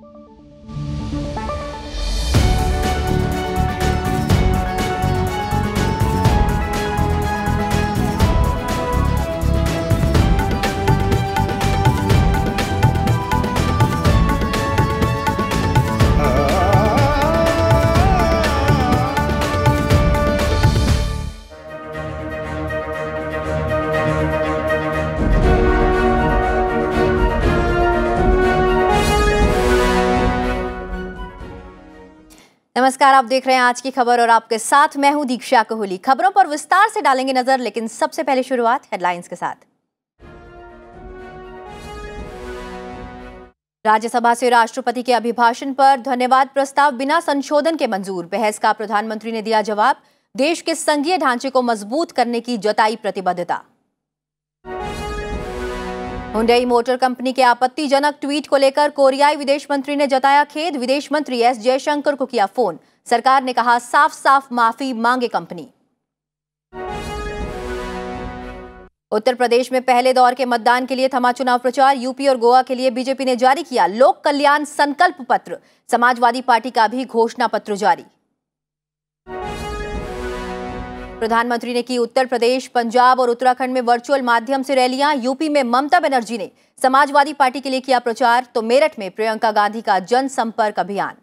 you नमस्कार आप देख रहे हैं आज की खबर और आपके साथ मैं हूं दीक्षा कोहली खबरों पर विस्तार से डालेंगे नजर लेकिन सबसे पहले शुरुआत हेडलाइंस के साथ राज्यसभा से राष्ट्रपति के अभिभाषण पर धन्यवाद प्रस्ताव बिना संशोधन के मंजूर बहस का प्रधानमंत्री ने दिया जवाब देश के संघीय ढांचे को मजबूत करने की जताई प्रतिबद्धता हुंडई मोटर कंपनी के आपत्तिजनक ट्वीट को लेकर कोरियाई विदेश मंत्री ने जताया खेद विदेश मंत्री एस जयशंकर को किया फोन सरकार ने कहा साफ साफ माफी मांगे कंपनी उत्तर प्रदेश में पहले दौर के मतदान के लिए थमा चुनाव प्रचार यूपी और गोवा के लिए बीजेपी ने जारी किया लोक कल्याण संकल्प पत्र समाजवादी पार्टी का भी घोषणा पत्र जारी प्रधानमंत्री ने की उत्तर प्रदेश पंजाब और उत्तराखंड में वर्चुअल माध्यम से रैलियां यूपी में ममता बनर्जी ने समाजवादी पार्टी के लिए किया प्रचार तो मेरठ में प्रियंका गांधी का जनसंपर्क अभियान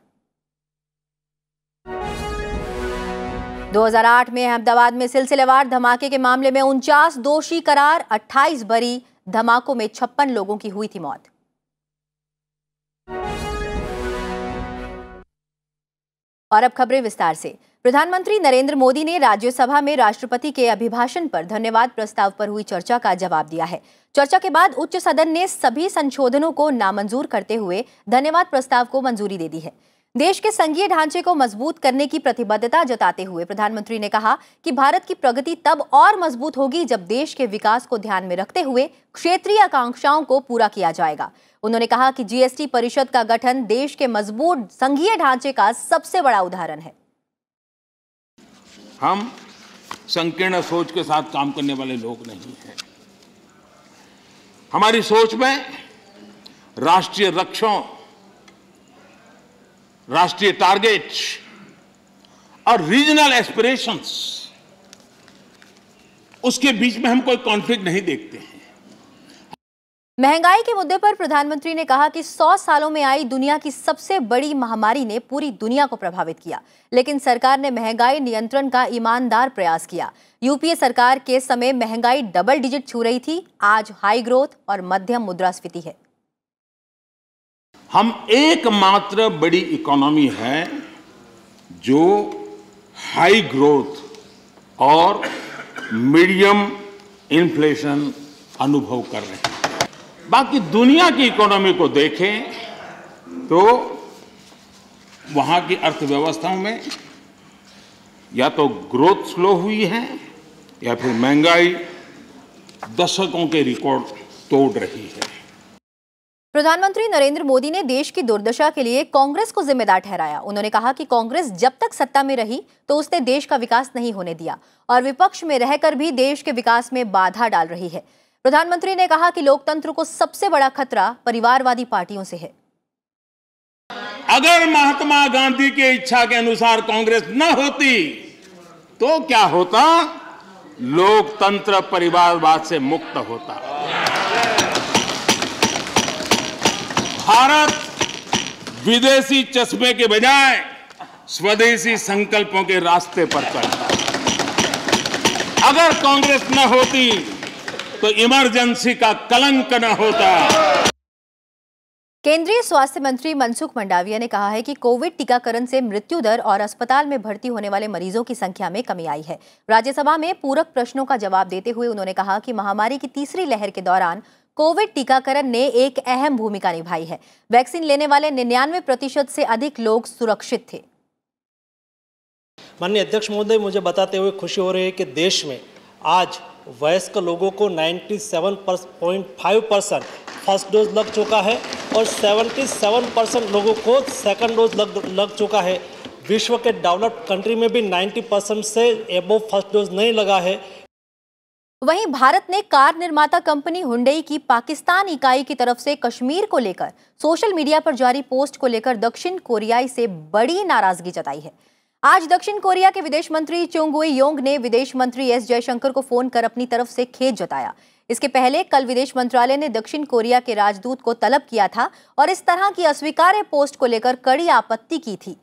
2008 में अहमदाबाद में सिलसिलेवार धमाके के मामले में उनचास दोषी करार 28 बरी धमाकों में छप्पन लोगों की हुई थी मौत और अब खबरें विस्तार से प्रधानमंत्री नरेंद्र मोदी ने राज्यसभा में राष्ट्रपति के अभिभाषण पर धन्यवाद प्रस्ताव पर हुई चर्चा का जवाब दिया है चर्चा के बाद उच्च सदन ने सभी संशोधनों को नामंजूर करते हुए धन्यवाद प्रस्ताव को मंजूरी दे दी है देश के संघीय ढांचे को मजबूत करने की प्रतिबद्धता जताते हुए प्रधानमंत्री ने कहा कि भारत की प्रगति तब और मजबूत होगी जब देश के विकास को ध्यान में रखते हुए क्षेत्रीय आकांक्षाओं को पूरा किया जाएगा उन्होंने कहा कि जीएसटी परिषद का गठन देश के मजबूत संघीय ढांचे का सबसे बड़ा उदाहरण है हम संकीर्ण सोच के साथ काम करने वाले लोग नहीं हैं हमारी सोच में राष्ट्रीय लक्ष्यों राष्ट्रीय टारगेट और रीजनल एस्पिरेशंस उसके बीच में हम कोई कॉन्फ्लिक्ट नहीं देखते हैं महंगाई के मुद्दे पर प्रधानमंत्री ने कहा कि 100 सालों में आई दुनिया की सबसे बड़ी महामारी ने पूरी दुनिया को प्रभावित किया लेकिन सरकार ने महंगाई नियंत्रण का ईमानदार प्रयास किया यूपीए सरकार के समय महंगाई डबल डिजिट छू रही थी आज हाई ग्रोथ और मध्यम मुद्रास्फीति है हम एकमात्र बड़ी इकोनॉमी है जो हाई ग्रोथ और मीडियम इन्फ्लेशन अनुभव कर रहे हैं बाकी दुनिया की इकोनॉमी को देखें तो वहां की अर्थव्यवस्थाओं में या तो ग्रोथ स्लो हुई है या फिर महंगाई दशकों के रिकॉर्ड तोड़ रही है प्रधानमंत्री नरेंद्र मोदी ने देश की दुर्दशा के लिए कांग्रेस को जिम्मेदार ठहराया उन्होंने कहा कि कांग्रेस जब तक सत्ता में रही तो उसने देश का विकास नहीं होने दिया और विपक्ष में रहकर भी देश के विकास में बाधा डाल रही है प्रधानमंत्री ने कहा कि लोकतंत्र को सबसे बड़ा खतरा परिवारवादी पार्टियों से है अगर महात्मा गांधी की इच्छा के अनुसार कांग्रेस न होती तो क्या होता लोकतंत्र परिवारवाद से मुक्त होता भारत विदेशी चश्मे के बजाय स्वदेशी संकल्पों के रास्ते पर चलता अगर कांग्रेस न होती तो इमरजेंसी का कलंक न होता केंद्रीय स्वास्थ्य मंत्री मनसुख मंडाविया ने कहा है कि कोविड टीकाकरण से मृत्यु दर और अस्पताल में भर्ती होने वाले मरीजों की संख्या में कमी आई है राज्यसभा में पूरक प्रश्नों का जवाब देते हुए उन्होंने कहा कि महामारी की तीसरी लहर के दौरान कोविड टीकाकरण ने एक अहम भूमिका निभाई है वैक्सीन लेने वाले निन्यानवे प्रतिशत से अधिक लोग सुरक्षित थे माननीय अध्यक्ष महोदय मुझे बताते हुए खुशी हो रही है कि देश में आज वयस्क लोगों को 97.5 परसेंट फर्स्ट डोज लग चुका है और 77 परसेंट लोगों को सेकंड डोज लग लग चुका है विश्व के डेवलप्ड कंट्री में भी 90 परसेंट से एबो फर्स्ट डोज नहीं लगा है वहीं भारत ने कार निर्माता कंपनी हुंडई की पाकिस्तान इकाई की तरफ से कश्मीर को लेकर सोशल मीडिया पर जारी पोस्ट को लेकर दक्षिण कोरियाई से बड़ी नाराजगी जताई है आज दक्षिण कोरिया के विदेश मंत्री चोंगुई योंग ने विदेश मंत्री एस जयशंकर को फोन कर अपनी तरफ से खेद जताया इसके पहले कल विदेश मंत्रालय ने दक्षिण कोरिया के राजदूत को तलब किया था और इस तरह की अस्वीकार्य पोस्ट को लेकर कड़ी आपत्ति की थी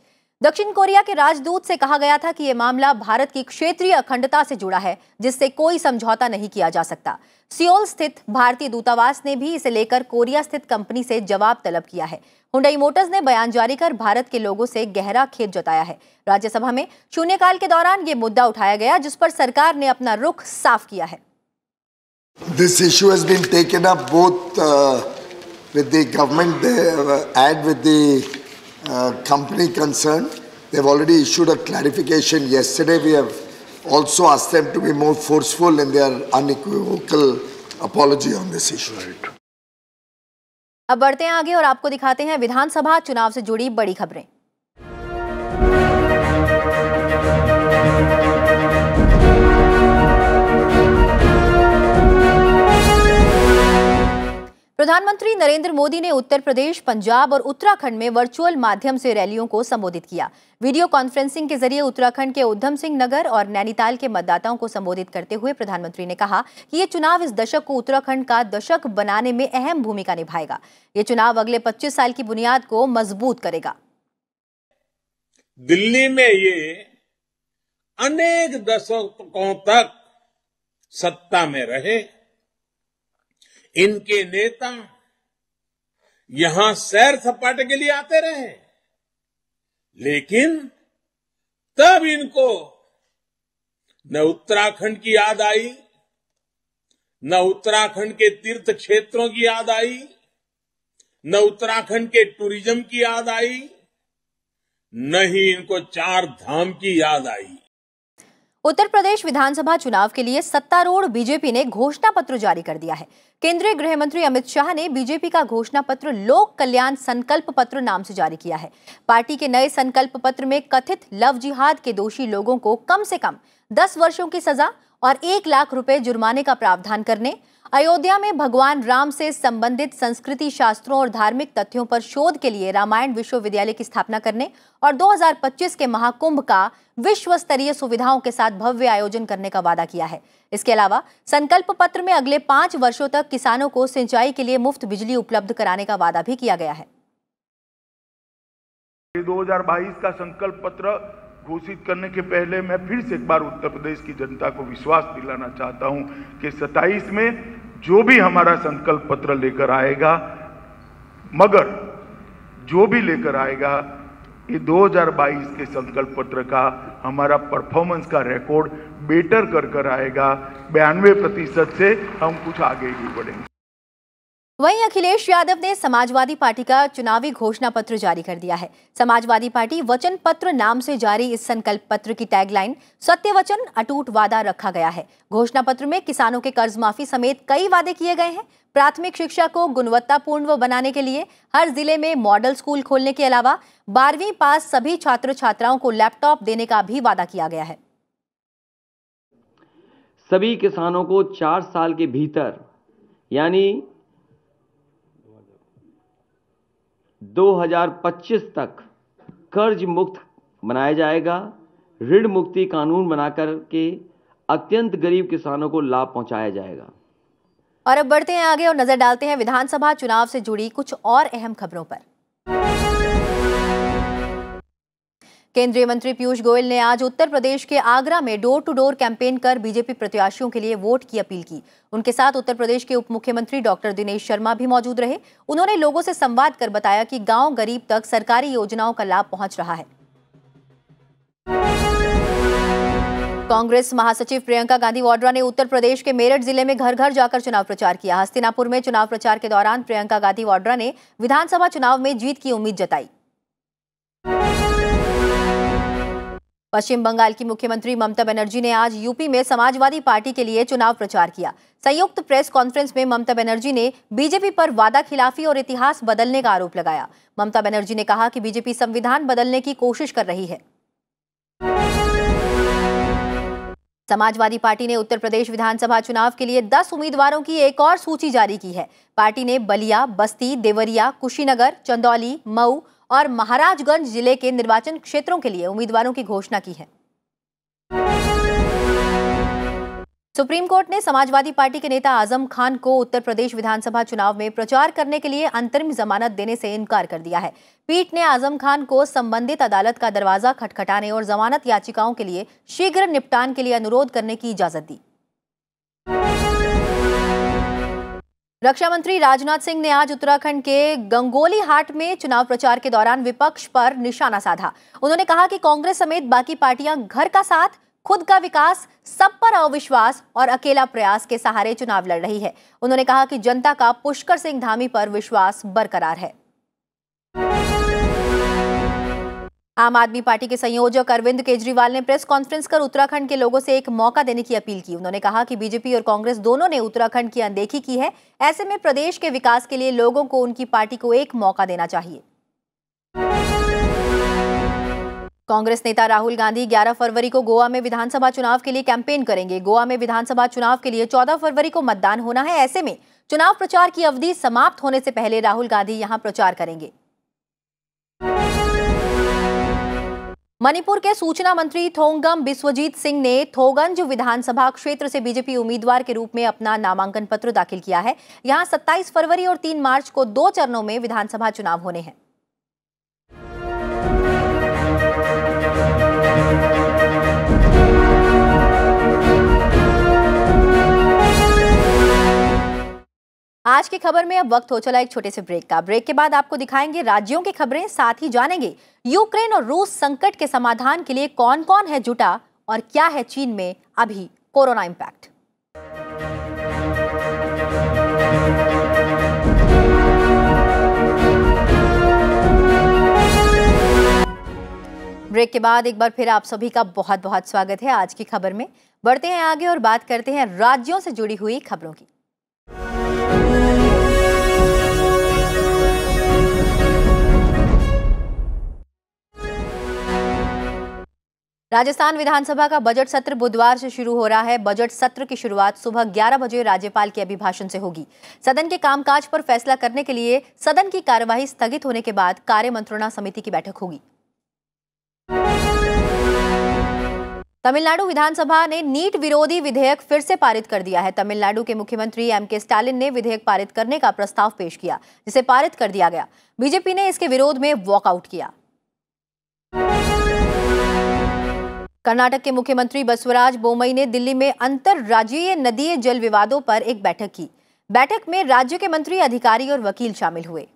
दक्षिण कोरिया के राजदूत से कहा गया था कि यह मामला भारत की क्षेत्रीय अखंडता से जुड़ा है जिससे कोई समझौता नहीं किया जा सकता सियोल स्थित भारतीय दूतावास ने भी इसे लेकर कोरिया स्थित कंपनी से जवाब तलब किया है हुंडई मोटर्स ने बयान जारी कर भारत के लोगों से गहरा खेद जताया है राज्यसभा में शून्यकाल के दौरान ये मुद्दा उठाया गया जिस पर सरकार ने अपना रुख साफ किया है This issue has been taken up both uh, with the government uh, and with the company concerned, they've already issued a clarification yesterday. We have also asked them to be more forceful in their unequivocal apology on this issue. Right. अब बढ़ते हैं आगे और आपको दिखाते हैं विधानसभा चुनाव से जुड़ी बड़ी खबरें प्रधानमंत्री नरेंद्र मोदी ने उत्तर प्रदेश पंजाब और उत्तराखंड में वर्चुअल माध्यम से रैलियों को संबोधित किया वीडियो कॉन्फ्रेंसिंग के जरिए उत्तराखंड के उधम सिंह नगर और नैनीताल के मतदाताओं को संबोधित करते हुए प्रधानमंत्री ने कहा कि ये चुनाव इस दशक को उत्तराखंड का दशक बनाने में अहम भूमिका निभाएगा ये चुनाव अगले पच्चीस साल की बुनियाद को मजबूत करेगा दिल्ली में ये अनेक दशकों तक सत्ता में रहे इनके नेता यहां सैर सपाटे के लिए आते रहे लेकिन तब इनको न उत्तराखंड की याद आई न उत्तराखंड के तीर्थ क्षेत्रों की याद आई न उत्तराखंड के टूरिज्म की याद आई न ही इनको चार धाम की याद आई उत्तर प्रदेश विधानसभा चुनाव के लिए सत्तारूढ़ बीजेपी ने घोषणा पत्र जारी कर दिया है केंद्रीय गृह मंत्री अमित शाह ने बीजेपी का घोषणा पत्र लोक कल्याण संकल्प पत्र नाम से जारी किया है पार्टी के नए संकल्प पत्र में कथित लव जिहाद के दोषी लोगों को कम से कम दस वर्षों की सजा और एक लाख रुपए जुर्माने का प्रावधान करने अयोध्या में भगवान राम से संबंधित संस्कृति शास्त्रों और धार्मिक तथ्यों पर शोध के लिए रामायण विश्वविद्यालय की स्थापना करने और 2025 के महाकुंभ का विश्व स्तरीय सुविधाओं के साथ भव्य आयोजन करने का वादा किया है इसके अलावा संकल्प पत्र में अगले पांच वर्षों तक किसानों को सिंचाई के लिए मुफ्त बिजली उपलब्ध कराने का वादा भी किया गया है दो का संकल्प पत्र घोषित करने के पहले मैं फिर से एक बार उत्तर प्रदेश की जनता को विश्वास दिलाना चाहता हूं कि 27 में जो भी हमारा संकल्प पत्र लेकर आएगा मगर जो भी लेकर आएगा ये 2022 के संकल्प पत्र का हमारा परफॉर्मेंस का रिकॉर्ड बेटर कर कर आएगा बयानवे प्रतिशत से हम कुछ आगे ही बढ़ेंगे वहीं अखिलेश यादव ने समाजवादी पार्टी का चुनावी घोषणा पत्र जारी कर दिया है समाजवादी पार्टी वचन पत्र नाम से जारी इस संकल्प पत्र की टैगलाइन सत्य वचन अटूट वादा रखा गया है घोषणा पत्र में किसानों के कर्ज माफी समेत कई वादे किए गए हैं प्राथमिक शिक्षा को गुणवत्तापूर्ण बनाने के लिए हर जिले में मॉडल स्कूल खोलने के अलावा बारहवीं पास सभी छात्र छात्राओं को लैपटॉप देने का भी वादा किया गया है सभी किसानों को चार साल के भीतर यानी 2025 तक कर्ज मुक्त बनाया जाएगा ऋण मुक्ति कानून बनाकर के अत्यंत गरीब किसानों को लाभ पहुंचाया जाएगा और अब बढ़ते हैं आगे और नजर डालते हैं विधानसभा चुनाव से जुड़ी कुछ और अहम खबरों पर केंद्रीय मंत्री पीयूष गोयल ने आज उत्तर प्रदेश के आगरा में डोर टू डोर कैंपेन कर बीजेपी प्रत्याशियों के लिए वोट की अपील की उनके साथ उत्तर प्रदेश के उप मुख्यमंत्री डॉक्टर दिनेश शर्मा भी मौजूद रहे उन्होंने लोगों से संवाद कर बताया कि गांव गरीब तक सरकारी योजनाओं का लाभ पहुंच रहा है कांग्रेस महासचिव प्रियंका गांधी वाड्रा ने उत्तर प्रदेश के मेरठ जिले में घर घर जाकर चुनाव प्रचार किया हस्तिनापुर में चुनाव प्रचार के दौरान प्रियंका गांधी वाड्रा ने विधानसभा चुनाव में जीत की उम्मीद जताई पश्चिम बंगाल की मुख्यमंत्री ममता बनर्जी ने आज यूपी में समाजवादी पार्टी के लिए चुनाव प्रचार किया संयुक्त प्रेस कॉन्फ्रेंस में ममता बनर्जी ने बीजेपी पर वादा खिलाफी और इतिहास बदलने का आरोप लगाया ममता बनर्जी ने कहा कि बीजेपी संविधान बदलने की कोशिश कर रही है समाजवादी पार्टी ने उत्तर प्रदेश विधानसभा चुनाव के लिए 10 उम्मीदवारों की एक और सूची जारी की है पार्टी ने बलिया बस्ती देवरिया कुशीनगर चंदौली मऊ और महाराजगंज जिले के निर्वाचन क्षेत्रों के लिए उम्मीदवारों की घोषणा की है सुप्रीम कोर्ट ने समाजवादी पार्टी के नेता आजम खान को उत्तर प्रदेश विधानसभा चुनाव में प्रचार करने के लिए अंतरिम जमानत देने से इनकार कर दिया है पीठ ने आजम खान को संबंधित अदालत का दरवाजा खटखटाने और जमानत याचिकाओं के लिए शीघ्र निपटान के लिए अनुरोध करने की इजाजत दी रक्षा मंत्री राजनाथ सिंह ने आज उत्तराखंड के गंगोली हाट में चुनाव प्रचार के दौरान विपक्ष पर निशाना साधा उन्होंने कहा कि कांग्रेस समेत बाकी पार्टियां घर का साथ खुद का विकास सब पर अविश्वास और अकेला प्रयास के सहारे चुनाव लड़ रही है उन्होंने कहा कि जनता का पुष्कर सिंह धामी पर विश्वास बरकरार है आम आदमी पार्टी के संयोजक अरविंद केजरीवाल ने प्रेस कॉन्फ्रेंस कर उत्तराखंड के लोगों से एक मौका देने की अपील की उन्होंने कहा कि बीजेपी और कांग्रेस दोनों ने उत्तराखंड की अनदेखी की है ऐसे में प्रदेश के विकास के लिए लोगों को उनकी पार्टी को एक मौका देना चाहिए कांग्रेस नेता राहुल गांधी 11 फरवरी को गोवा में विधानसभा चुनाव के लिए कैंपेन करेंगे गोवा में विधानसभा चुनाव के लिए 14 फरवरी को मतदान होना है ऐसे में चुनाव प्रचार की अवधि समाप्त होने से पहले राहुल गांधी यहां प्रचार करेंगे मणिपुर के सूचना मंत्री थोंगम बिस्वजीत सिंह ने थोगंज विधानसभा क्षेत्र से बीजेपी उम्मीदवार के रूप में अपना नामांकन पत्र दाखिल किया है यहां 27 फरवरी और 3 मार्च को दो चरणों में विधानसभा चुनाव होने हैं आज की खबर में अब वक्त हो चला एक छोटे से ब्रेक का ब्रेक के बाद आपको दिखाएंगे राज्यों की खबरें साथ ही जानेंगे यूक्रेन और रूस संकट के समाधान के लिए कौन कौन है जुटा और क्या है चीन में अभी कोरोना इंपैक्ट ब्रेक के बाद एक बार फिर आप सभी का बहुत बहुत स्वागत है आज की खबर में बढ़ते हैं आगे और बात करते हैं राज्यों से जुड़ी हुई खबरों की राजस्थान विधानसभा का बजट सत्र बुधवार से शुरू हो रहा है बजट सत्र की शुरुआत सुबह 11 बजे राज्यपाल के अभिभाषण से होगी सदन के कामकाज पर फैसला करने के लिए सदन की कार्यवाही स्थगित होने के बाद कार्य मंत्रणा समिति की बैठक होगी तमिलनाडु विधानसभा ने नीट विरोधी विधेयक फिर से पारित कर दिया है तमिलनाडु के मुख्यमंत्री एम के स्टालिन ने विधेयक पारित करने का प्रस्ताव पेश किया जिसे पारित कर दिया गया बीजेपी ने इसके विरोध में वॉकआउट किया कर्नाटक के मुख्यमंत्री बसवराज बोमई ने दिल्ली में अंतर राज्यीय नदीय जल विवादों पर एक बैठक की बैठक में राज्य के मंत्री अधिकारी और वकील शामिल हुए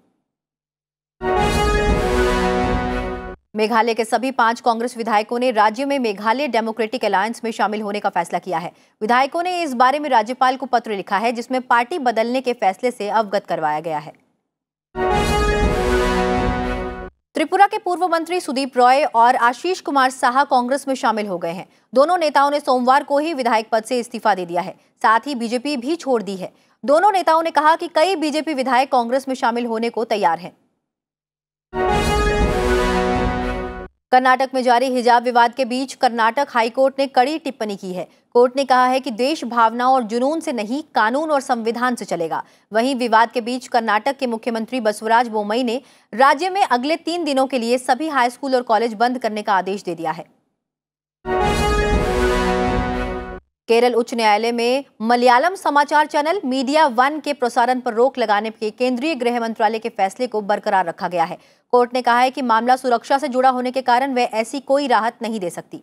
मेघालय के सभी पांच कांग्रेस विधायकों ने राज्य में मेघालय डेमोक्रेटिक अलायंस में शामिल होने का फैसला किया है विधायकों ने इस बारे में राज्यपाल को पत्र लिखा है जिसमें पार्टी बदलने के फैसले से अवगत करवाया गया है त्रिपुरा के पूर्व मंत्री सुदीप रॉय और आशीष कुमार साहा कांग्रेस में शामिल हो गए हैं दोनों नेताओं ने सोमवार को ही विधायक पद से इस्तीफा दे दिया है साथ ही बीजेपी भी छोड़ दी है दोनों नेताओं ने कहा कि कई बीजेपी विधायक कांग्रेस में शामिल होने को तैयार हैं कर्नाटक में जारी हिजाब विवाद के बीच कर्नाटक हाईकोर्ट ने कड़ी टिप्पणी की है कोर्ट ने कहा है कि देश भावना और जुनून से नहीं कानून और संविधान से चलेगा वहीं विवाद के बीच कर्नाटक के मुख्यमंत्री बसवराज बोमई ने राज्य में अगले तीन दिनों के लिए सभी हाई स्कूल और कॉलेज बंद करने का आदेश दे दिया है केरल उच्च न्यायालय में मलयालम समाचार चैनल मीडिया वन के प्रसारण पर रोक लगाने के केंद्रीय गृह मंत्रालय के फैसले को बरकरार रखा गया है कोर्ट ने कहा है कि मामला सुरक्षा से जुड़ा होने के कारण वह ऐसी कोई राहत नहीं दे सकती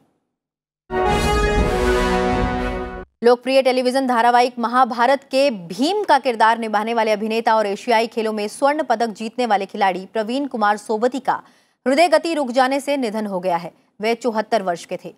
लोकप्रिय टेलीविजन धारावाहिक महाभारत के भीम का किरदार निभाने वाले अभिनेता और एशियाई खेलों में स्वर्ण पदक जीतने वाले खिलाड़ी प्रवीण कुमार सोबती का हृदय गति रुक जाने से निधन हो गया है वे चौहत्तर वर्ष के थे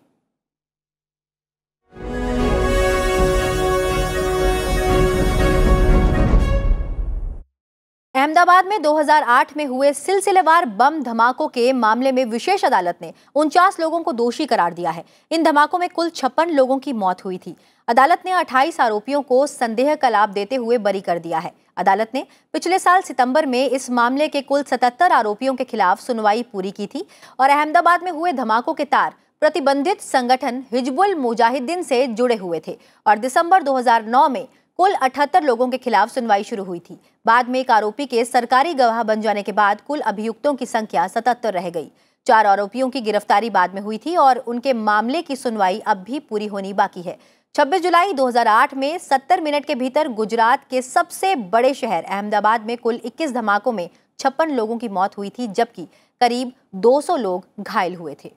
अहमदाबाद में 2008 में हुए सिलसिलेवार बम धमाकों के मामले में विशेष अदालत ने उनचास लोगों को दोषी करार दिया है इन धमाकों में कुल छप्पन लोगों की मौत हुई थी अदालत ने 28 आरोपियों को संदेह का लाभ देते हुए बरी कर दिया है अदालत ने पिछले साल सितंबर में इस मामले के कुल 77 आरोपियों के खिलाफ सुनवाई पूरी की थी और अहमदाबाद में हुए धमाकों के तार प्रतिबंधित संगठन हिजबुल मुजाहिदीन से जुड़े हुए थे और दिसंबर 2009 में कुल 78 लोगों के खिलाफ सुनवाई शुरू हुई थी बाद में एक आरोपी के सरकारी गवाह बन जाने के बाद कुल अभियुक्तों की संख्या सतहत्तर रह गई चार आरोपियों की गिरफ्तारी बाद में हुई थी और उनके मामले की सुनवाई अब भी पूरी होनी बाकी है 26 जुलाई 2008 में 70 मिनट के भीतर गुजरात के सबसे बड़े शहर अहमदाबाद में कुल 21 धमाकों में छप्पन लोगों की मौत हुई थी जबकि करीब 200 लोग घायल हुए थे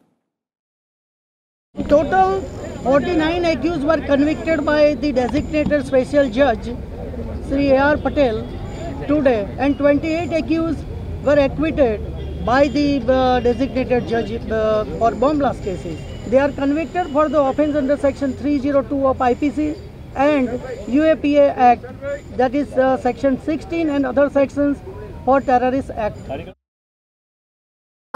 total 49 accused were convicted by the designated special judge Sri A.R. Patel today and 28 accused were acquitted by the uh, designated judge uh, for bomb blast cases. They are convicted for the offence under section 302 of IPC and UAPA Act that is uh, section 16 and other sections for terrorist act.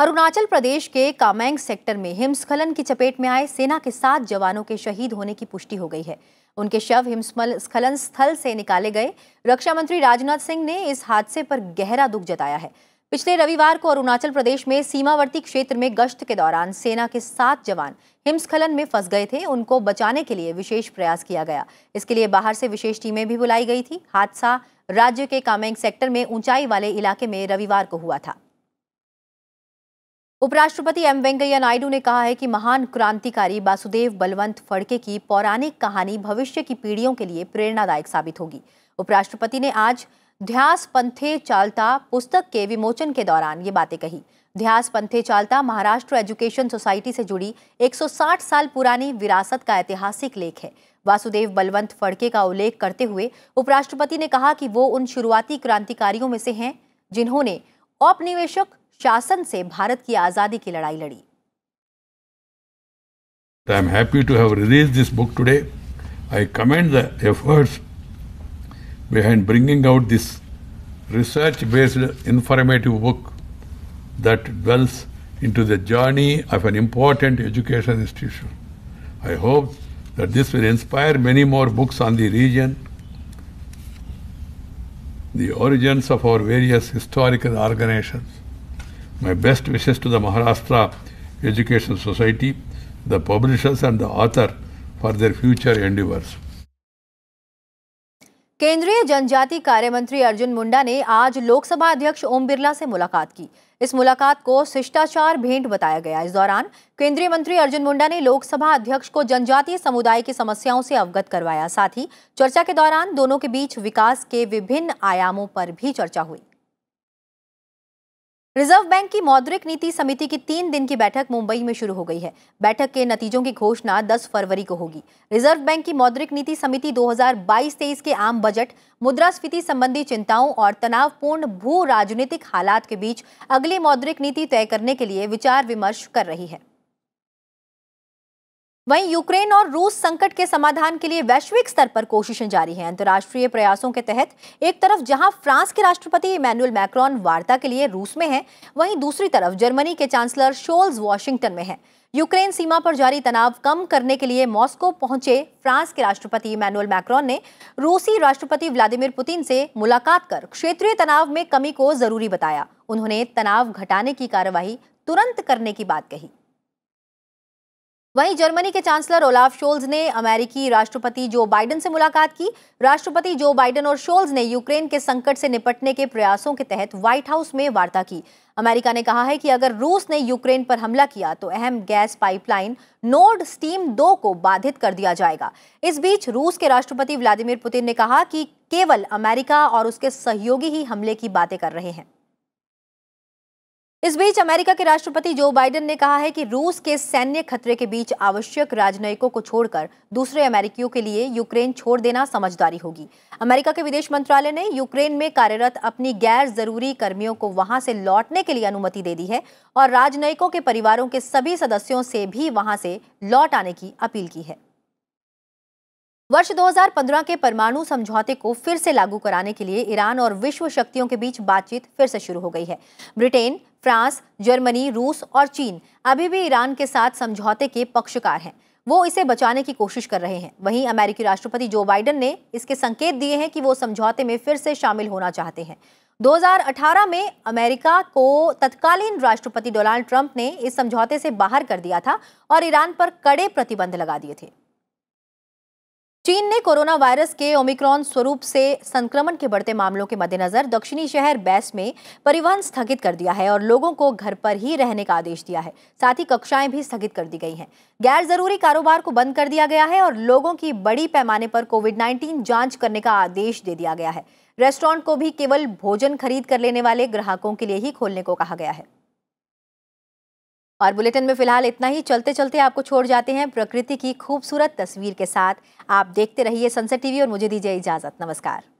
Arunachal Pradesh के Kameng sector में हिमस्खलन की चपेट में आए सेना के सात जवानों के शहीद होने की पुष्टि हो गई है उनके शव हिमस्मल स्खलन स्थल से निकाले गए रक्षा मंत्री राजनाथ सिंह ने इस हादसे पर गहरा दुख जताया है पिछले रविवार को अरुणाचल प्रदेश में सीमावर्ती क्षेत्र में गश्त के दौरान सेना के सात जवान हिमस्खलन में फंस गए थे उनको बचाने के लिए विशेष प्रयास किया गया इसके लिए बाहर से विशेष टीमें भी बुलाई गई थी हादसा राज्य के कामेंग सेक्टर में ऊंचाई वाले इलाके में रविवार को हुआ था उपराष्ट्रपति एम वेंकैया नायडू ने कहा है कि महान क्रांतिकारी वासुदेव बलवंत फड़के की पौराणिक कहानी भविष्य की पीढ़ियों के लिए प्रेरणादायक साबित होगी उपराष्ट्रपति ने आज ध्यास पंथे चालता पुस्तक के विमोचन के दौरान ये बातें कही ध्यास पंथे चालता महाराष्ट्र एजुकेशन सोसाइटी से जुड़ी 160 साल पुरानी विरासत का ऐतिहासिक लेख है वासुदेव बलवंत फड़के का उल्लेख करते हुए उपराष्ट्रपति ने कहा कि वो उन शुरुआती क्रांतिकारियों में से हैं जिन्होंने औपनिवेशक शासन से भारत की आज़ादी की लड़ाई लड़ी I am happy to have released this book today. I commend the efforts behind bringing out this research based informative book that dwells into the journey of an important education institution. I hope that this will inspire many more books on the region, the origins of our various historical organizations, My best wishes to the Maharashtra Education Society, the publishers and the author for their future endeavors. केंद्रीय जनजाति कार्य मंत्री अर्जुन मुंडा ने आज लोकसभा अध्यक्ष ओम बिरला से मुलाकात की इस मुलाकात को शिष्टाचार भेंट बताया गया इस दौरान केंद्रीय मंत्री अर्जुन मुंडा ने लोकसभा अध्यक्ष को जनजातीय समुदाय की समस्याओं से अवगत करवाया साथ ही चर्चा के दौरान दोनों के बीच विकास के विभिन्न आयामों पर भी चर्चा हुई रिजर्व बैंक की मौद्रिक नीति समिति की तीन दिन की बैठक मुंबई में शुरू हो गई है बैठक के नतीजों की घोषणा 10 फरवरी को होगी रिजर्व बैंक की मौद्रिक नीति समिति 2022-23 के आम बजट मुद्रास्फीति संबंधी चिंताओं और तनावपूर्ण भू राजनीतिक हालात के बीच अगली मौद्रिक नीति तय करने के लिए विचार विमर्श कर रही है वहीं यूक्रेन और रूस संकट के समाधान के लिए वैश्विक स्तर पर कोशिशें जारी हैं अंतर्राष्ट्रीय प्रयासों के तहत एक तरफ जहां फ्रांस के राष्ट्रपति इमैनुअल मैक्रॉन वार्ता के लिए रूस में हैं वहीं दूसरी तरफ जर्मनी के चांसलर शोल्स वॉशिंगटन में हैं यूक्रेन सीमा पर जारी तनाव कम करने के लिए मॉस्को पहुंचे फ्रांस के राष्ट्रपति इमैनुअल मैक्रॉन ने रूसी राष्ट्रपति व्लादिमिर पुतिन से मुलाकात कर क्षेत्रीय तनाव में कमी को जरूरी बताया उन्होंने तनाव घटाने की कार्यवाही तुरंत करने की बात कही वहीं जर्मनी के चांसलर ओलाफ शोल्ज ने अमेरिकी राष्ट्रपति जो बाइडेन से मुलाकात की राष्ट्रपति जो बाइडेन और शोल्ज ने यूक्रेन के संकट से निपटने के प्रयासों के तहत व्हाइट हाउस में वार्ता की अमेरिका ने कहा है कि अगर रूस ने यूक्रेन पर हमला किया तो अहम गैस पाइपलाइन नोर्ड स्टीम दो को बाधित कर दिया जाएगा इस बीच रूस के राष्ट्रपति व्लादिमिर पुतिन ने कहा कि केवल अमेरिका और उसके सहयोगी ही हमले की बातें कर रहे हैं इस बीच अमेरिका के राष्ट्रपति जो बाइडेन ने कहा है कि रूस के सैन्य खतरे के बीच आवश्यक राजनयिकों को छोड़कर दूसरे अमेरिकियों के लिए यूक्रेन छोड़ देना समझदारी होगी अमेरिका के विदेश मंत्रालय ने यूक्रेन में कार्यरत अपनी गैर जरूरी कर्मियों को वहां से लौटने के लिए अनुमति दे दी है और राजनयिकों के परिवारों के सभी सदस्यों से भी वहां से लौट आने की अपील की है वर्ष 2015 के परमाणु समझौते को फिर से लागू कराने के लिए ईरान और विश्व शक्तियों के बीच बातचीत फिर से शुरू हो गई है ब्रिटेन फ्रांस जर्मनी रूस और चीन अभी भी ईरान के साथ समझौते के पक्षकार हैं वो इसे बचाने की कोशिश कर रहे हैं वहीं अमेरिकी राष्ट्रपति जो बाइडन ने इसके संकेत दिए हैं कि वो समझौते में फिर से शामिल होना चाहते हैं 2018 में अमेरिका को तत्कालीन राष्ट्रपति डोनाल्ड ट्रंप ने इस समझौते से बाहर कर दिया था और ईरान पर कड़े प्रतिबंध लगा दिए थे चीन ने कोरोना वायरस के ओमिक्रॉन स्वरूप से संक्रमण के बढ़ते मामलों के मद्देनजर दक्षिणी शहर बैस में परिवहन स्थगित कर दिया है और लोगों को घर पर ही रहने का आदेश दिया है साथ ही कक्षाएं भी स्थगित कर दी गई हैं गैर जरूरी कारोबार को बंद कर दिया गया है और लोगों की बड़ी पैमाने पर कोविड नाइन्टीन जांच करने का आदेश दे दिया गया है रेस्टोरेंट को भी केवल भोजन खरीद कर लेने वाले ग्राहकों के लिए ही खोलने को कहा गया है और बुलेटिन में फिलहाल इतना ही चलते चलते आपको छोड़ जाते हैं प्रकृति की खूबसूरत तस्वीर के साथ आप देखते रहिए सनसेट टीवी और मुझे दीजिए इजाज़त नमस्कार